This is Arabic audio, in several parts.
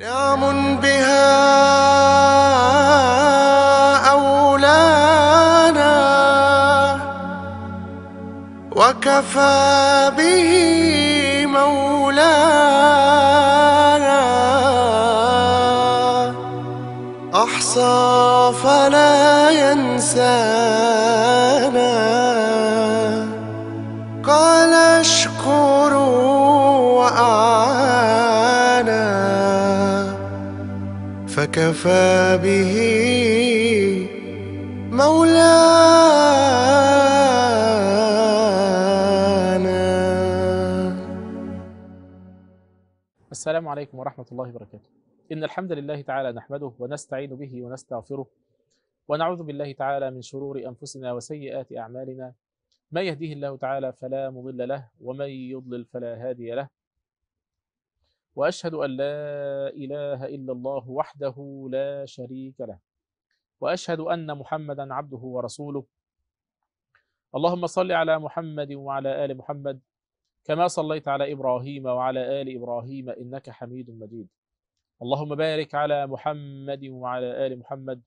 نعم بها أولانا وكفى به مولانا أحصى فلا ينسانا قال اشكروا كفى به مولانا السلام عليكم ورحمة الله وبركاته إن الحمد لله تعالى نحمده ونستعين به ونستغفره ونعوذ بالله تعالى من شرور أنفسنا وسيئات أعمالنا ما يهديه الله تعالى فلا مضل له ومن يضلل فلا هادي له واشهد ان لا اله الا الله وحده لا شريك له واشهد ان محمدا عبده ورسوله اللهم صل على محمد وعلى ال محمد كما صليت على ابراهيم وعلى ال ابراهيم انك حميد مجيد اللهم بارك على محمد وعلى ال محمد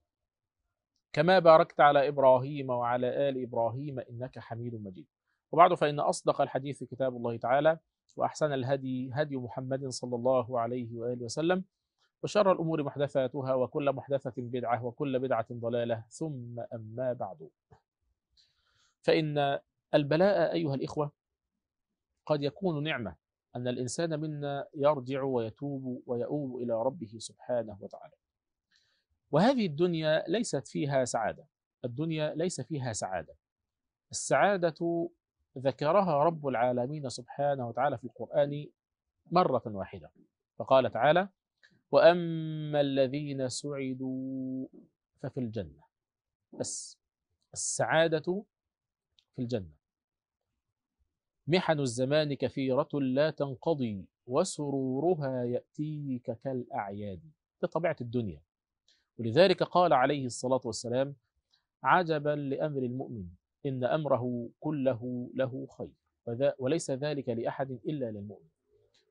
كما باركت على ابراهيم وعلى ال ابراهيم انك حميد مجيد وبعد فان اصدق الحديث كتاب الله تعالى وأحسن الهدي هدي محمد صلى الله عليه وآله وسلم وشر الأمور محدثاتها وكل محدثة بدعة وكل بدعة ضلالة ثم أما بعد فإن البلاء أيها الإخوة قد يكون نعمة أن الإنسان منا يرجع ويتوب ويؤوب إلى ربه سبحانه وتعالى وهذه الدنيا ليست فيها سعادة الدنيا ليس فيها سعادة السعادة ذكرها رب العالمين سبحانه وتعالى في القرآن مرة واحدة فقال تعالى وأما الذين سعدوا ففي الجنة بس السعادة في الجنة محن الزمان كثيرة لا تنقضي وسرورها يأتيك كالأعياد ده طبيعة الدنيا ولذلك قال عليه الصلاة والسلام عجبا لأمر المؤمن إن أمره كله له خير وليس ذلك لأحد إلا للمؤمن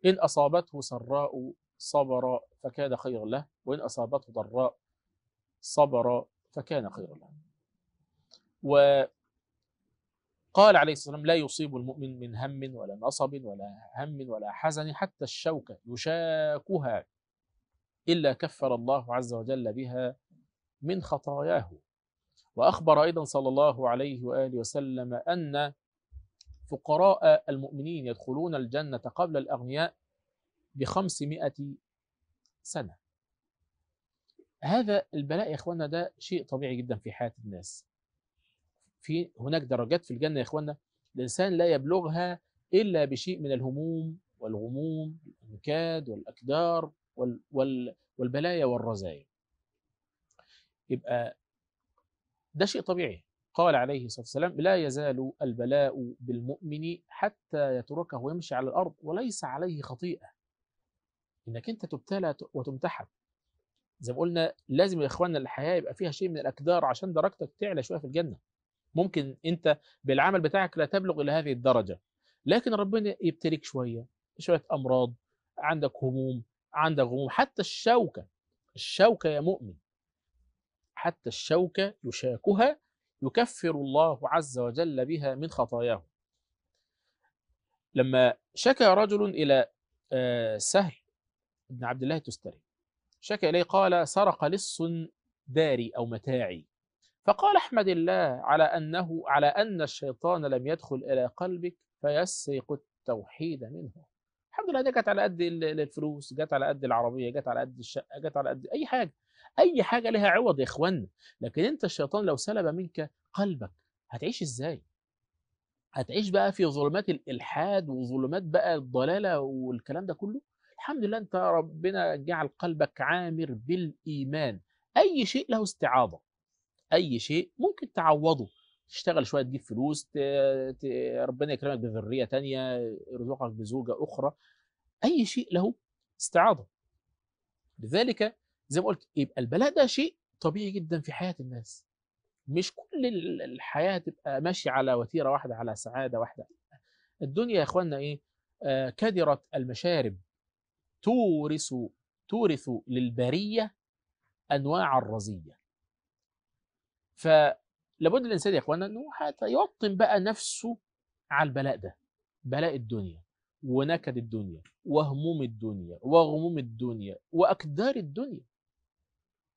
إن أصابته سراء صبر فكان خيرا له وإن أصابته ضراء صبر فكان خيرا له وقال عليه الصلاة والسلام لا يصيب المؤمن من هم ولا نصب ولا هم ولا حزن حتى الشوكة يشاكها إلا كفر الله عز وجل بها من خطاياه وأخبر أيضا صلى الله عليه وآله وسلم أن فقراء المؤمنين يدخلون الجنة قبل الأغنياء بخمسمائة سنة هذا البلاء يا إخواننا ده شيء طبيعي جدا في حياة الناس في هناك درجات في الجنة يا إخواننا الإنسان لا يبلغها إلا بشيء من الهموم والغموم والأنكاد والأكدار والبلايا والرزايا يبقى ده شيء طبيعي قال عليه الصلاة والسلام لا يزال البلاء بالمؤمن حتى يتركه ويمشي على الأرض وليس عليه خطيئة إنك أنت تبتلى وتمتحن زي ما قلنا لازم يا إخواننا الحياة يبقى فيها شيء من الأكدار عشان درجتك تعلى شوية في الجنة ممكن أنت بالعمل بتاعك لا تبلغ إلى هذه الدرجة لكن ربنا يبتليك شوية شوية أمراض عندك هموم عندك غموم حتى الشوكة الشوكة يا مؤمن حتى الشوكة يشاكها يكفر الله عز وجل بها من خطاياه لما شكى رجل إلى آه، سهل بن عبد الله التستري شكى إليه قال سرق لص داري أو متاعي فقال احمد الله على أنه على أن الشيطان لم يدخل إلى قلبك فيسرق التوحيد منه الحمد لله دي جت على قد الفلوس جت على قد العربيه جت على قد الشقه جت على قد اي حاجه اي حاجه لها عوض يا اخوانا لكن انت الشيطان لو سلب منك قلبك هتعيش ازاي هتعيش بقى في ظلمات الالحاد وظلمات بقى الضلاله والكلام ده كله الحمد لله انت ربنا جعل قلبك عامر بالايمان اي شيء له استعاضه اي شيء ممكن تعوضه تشتغل شويه تجيب فلوس ت... ت... ربنا يكرمك بذريه تانية يرزقك بزوجه اخرى أي شيء له استعاضة لذلك زي ما قلت يبقى البلاء ده شيء طبيعي جدا في حياة الناس مش كل الحياة تبقى ماشية على وتيرة واحدة على سعادة واحدة الدنيا يا إخواننا إيه آه كدرت المشارب تورث تورث للبرية أنواع الرزية فلابد الإنسان يا إخواننا أنه حتى يوطن بقى نفسه على البلاء ده بلاء الدنيا ونكد الدنيا وهموم الدنيا وغموم الدنيا وأكدار الدنيا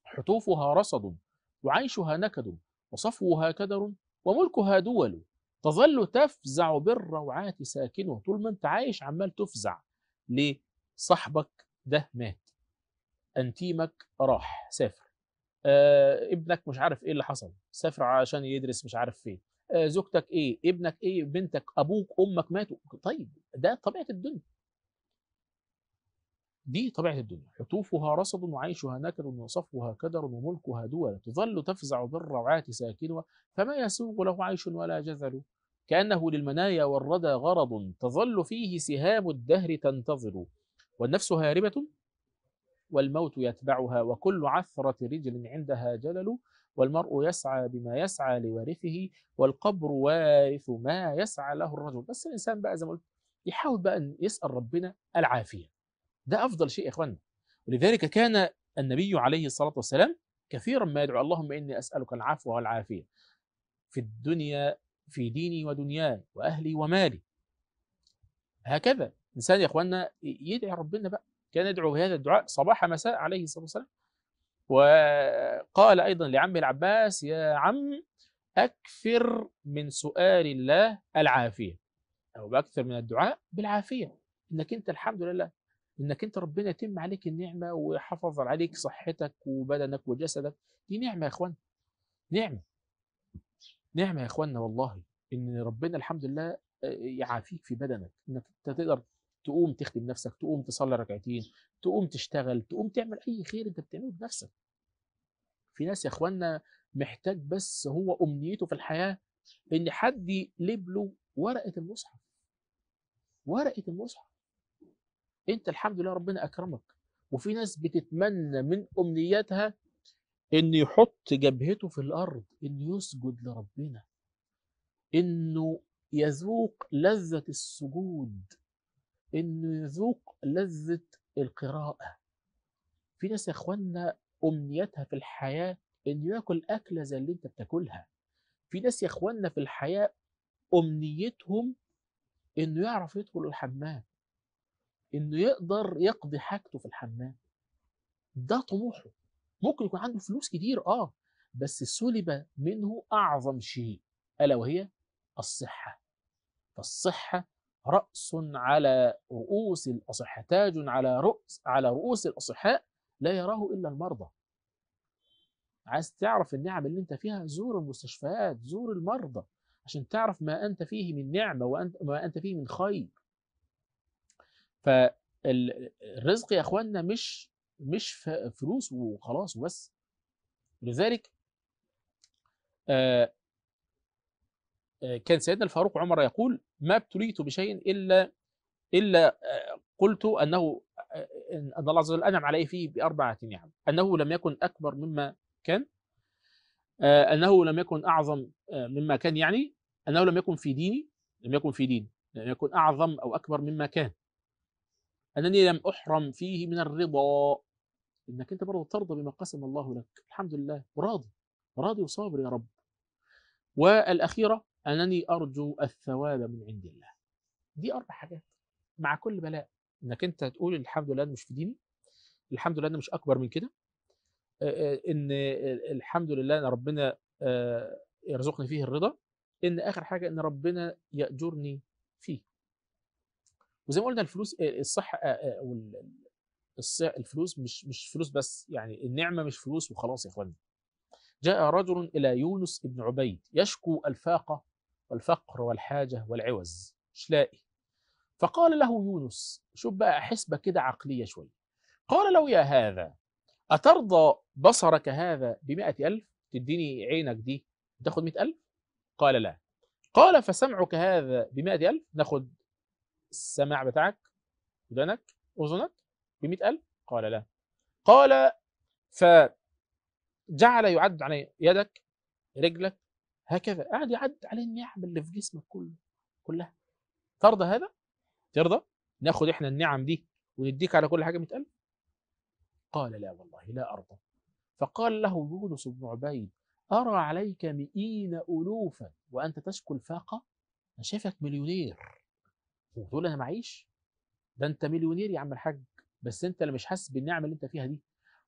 حطوفها رصد وعيشها نكد وصفوها كدر وملكها دول تظل تفزع بالروعات ساكن طول ما انت عايش عمال تفزع ليه؟ صاحبك ده مات انتيمك راح سافر آه ابنك مش عارف ايه اللي حصل سافر عشان يدرس مش عارف فين آه، زوجتك ايه ابنك ايه بنتك ابوك امك ماتوا طيب ده طبيعه الدنيا دي طبيعه الدنيا حتوفها رصد وعيشها نكر وصفوها كدر وملكها دول تظل تفزع بالروعات ساكنها فما يسوغ له عيش ولا جزل كانه للمنايا والردى غرض تظل فيه سهام الدهر تنتظر والنفس هاربه والموت يتبعها وكل عثره رجل عندها جلل والمرء يسعى بما يسعى لوارثه والقبر وارث ما يسعى له الرجل بس الإنسان بقى زي ما قلت يحاول بقى أن يسأل ربنا العافية ده أفضل شيء يا إخواننا ولذلك كان النبي عليه الصلاة والسلام كثيرا ما يدعو اللهم إني أسألك العفو والعافية في الدنيا في ديني ودنياي وأهلي ومالي هكذا الإنسان يا إخواننا يدعي ربنا بقى كان يدعو بهذا الدعاء صباح مساء عليه الصلاة والسلام وقال أيضا لعم العباس يا عم أكثر من سؤال الله العافية أو أكثر من الدعاء بالعافية إنك أنت الحمد لله إنك أنت ربنا يتم عليك النعمة وحفظ عليك صحتك وبدنك وجسدك دي نعمة يا إخوان نعمة نعمة يا أخوانا والله إن ربنا الحمد لله آه، يعافيك في بدنك إنك أنت تقدر تقوم تخدم نفسك تقوم تصلي ركعتين تقوم تشتغل تقوم تعمل اي خير انت بتعمله بنفسك في ناس يا اخوانا محتاج بس هو امنيته في الحياه ان حد يقلب له ورقه المصحف ورقه المصحف انت الحمد لله ربنا اكرمك وفي ناس بتتمنى من امنياتها ان يحط جبهته في الارض انه يسجد لربنا انه يذوق لذه السجود انه يذوق لذه القراءه في ناس يا اخوانا امنيتها في الحياه انه ياكل اكله زي اللي انت بتاكلها في ناس يا اخوانا في الحياه امنيتهم انه يعرف يدخل الحمام انه يقدر يقضي حاجته في الحمام ده طموحه ممكن يكون عنده فلوس كتير اه بس سلب منه اعظم شيء الا وهي الصحه فالصحه رأس على رؤوس الأصحاء تاج على رؤس على رؤوس الأصحاء لا يراه إلا المرضى عايز تعرف النعم اللي أنت فيها زور المستشفيات زور المرضى عشان تعرف ما أنت فيه من نعمة وأنت وما أنت فيه من خير فالرزق يا أخواننا مش مش فلوس وخلاص وبس لذلك آه،, آه كان سيدنا الفاروق عمر يقول ما ابتليت بشيء إلا إلا آه، قلت أنه آه، أن الله عز وجل أنعم عليه فيه بأربعة نعم أنه لم يكن أكبر مما كان آه، أنه لم يكن أعظم مما كان يعني أنه لم يكن في ديني لم يكن في ديني لم يكن أعظم أو أكبر مما كان أنني لم أحرم فيه من الرضا إنك أنت برضه ترضى بما قسم الله لك الحمد لله وراضي راضي وصابر يا رب والأخيرة انني ارجو الثواب من عند الله دي اربع حاجات مع كل بلاء انك انت تقول الحمد لله انا مش في ديني الحمد لله انا مش اكبر من كده ان الحمد لله ان ربنا يرزقني فيه الرضا ان اخر حاجه ان ربنا ياجرني فيه وزي ما قلنا الفلوس الصحه الفلوس مش مش فلوس بس يعني النعمه مش فلوس وخلاص يا اخواني جاء رجل الى يونس بن عبيد يشكو الفاقه والفقر والحاجة والعوز مش لاقي فقال له يونس شوف بقى حسبة كده عقلية شوية قال له يا هذا أترضى بصرك هذا بمائة ألف تديني عينك دي تاخد مئة ألف قال لا قال فسمعك هذا بمائة ألف ناخد السماع بتاعك ودنك أذنك بمئة ألف قال لا قال فجعل يعد علي يدك رجلك هكذا قاعد يعد عليه النعم اللي في جسمك كله كلها ترضى هذا؟ ترضى؟ ناخد احنا النعم دي ونديك على كل حاجه 100000 قال لا والله لا ارضى فقال له يونس بن عبيد أرى عليك مئين ألوفا وأنت تشكو الفاقة أنا شايفك مليونير وتقول أنا معيش ده أنت مليونير يا عم الحاج بس أنت اللي مش حاسس بالنعمة اللي أنت فيها دي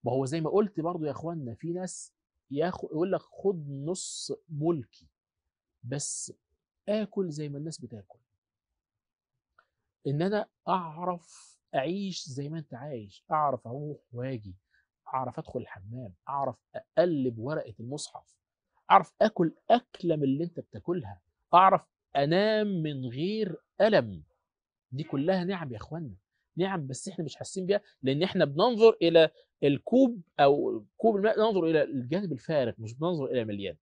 ما هو زي ما قلت برضو يا اخواننا في ناس ياخد يقول لك خد نص ملكي بس اكل زي ما الناس بتاكل ان انا اعرف اعيش زي ما انت عايش اعرف اروح واجي اعرف ادخل الحمام اعرف اقلب ورقه المصحف اعرف اكل اكله من اللي انت بتاكلها اعرف انام من غير الم دي كلها نعم يا اخوانا نعم بس احنا مش حاسين بيها لان احنا بننظر الى الكوب او كوب الماء ننظر الى الجانب الفارغ مش بننظر الى مليان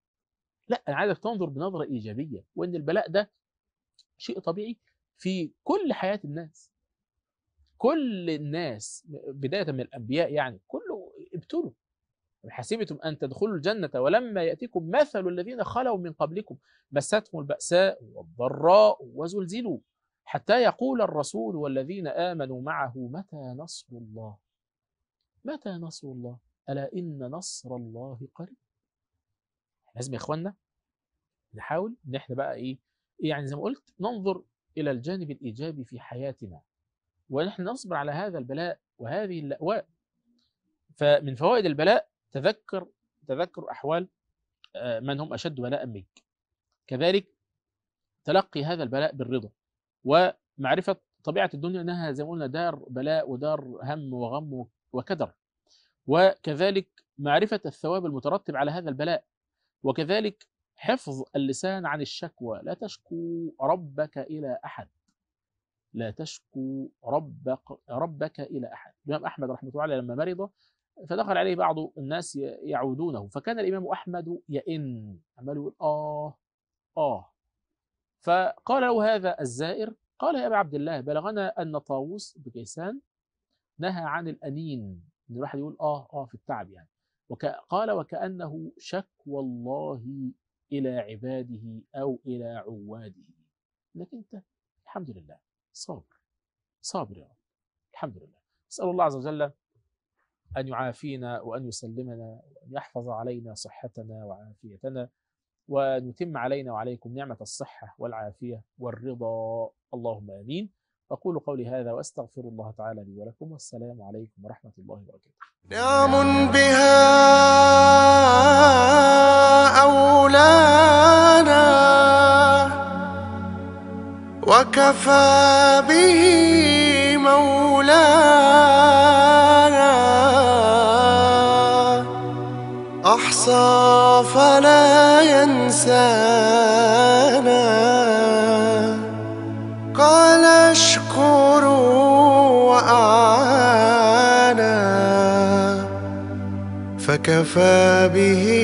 لا انا عايزك تنظر بنظره ايجابيه وان البلاء ده شيء طبيعي في كل حياه الناس كل الناس بدايه من الانبياء يعني كله ابتلوا حسبتم أن تدخلوا الجنة ولما يأتيكم مثل الذين خلوا من قبلكم مستهم البأساء والضراء وزلزلوا حتى يقول الرسول والذين آمنوا معه متى نصر الله متى نصر الله ألا إن نصر الله قريب لازم يا إخواننا نحاول إن إحنا بقى إيه يعني زي ما قلت ننظر إلى الجانب الإيجابي في حياتنا ونحن نصبر على هذا البلاء وهذه اللأواء فمن فوائد البلاء تذكر تذكر أحوال آه، من هم أشد بلاء منك كذلك تلقي هذا البلاء بالرضا ومعرفه طبيعه الدنيا انها زي ما قلنا دار بلاء ودار هم وغم وكدر وكذلك معرفه الثواب المترتب على هذا البلاء وكذلك حفظ اللسان عن الشكوى لا تشكو ربك الى احد لا تشكو ربك ربك الى احد الامام احمد رحمه الله لما مرض فدخل عليه بعض الناس يعودونه فكان الامام احمد يئن عمال يقول اه اه فقال له هذا الزائر قال يا أبا عبد الله بلغنا أن طاووس بن نهى عن الأنين إن الواحد يقول آه آه في التعب يعني وك... قال وكأنه شكوى الله إلى عباده أو إلى عواده لكن أنت الحمد لله صابر صابر يا رب الحمد لله أسأل الله عز وجل أن يعافينا وأن يسلمنا وأن يحفظ علينا صحتنا وعافيتنا ونتم علينا وعليكم نعمة الصحة والعافية والرضا اللهم آمين أقول قولي هذا وأستغفر الله تعالى لي ولكم والسلام عليكم ورحمة الله وبركاته نعم بها أولانا وكفى به مولانا أحصى فلا ينسانا قال اشكر وأعانا فكفى به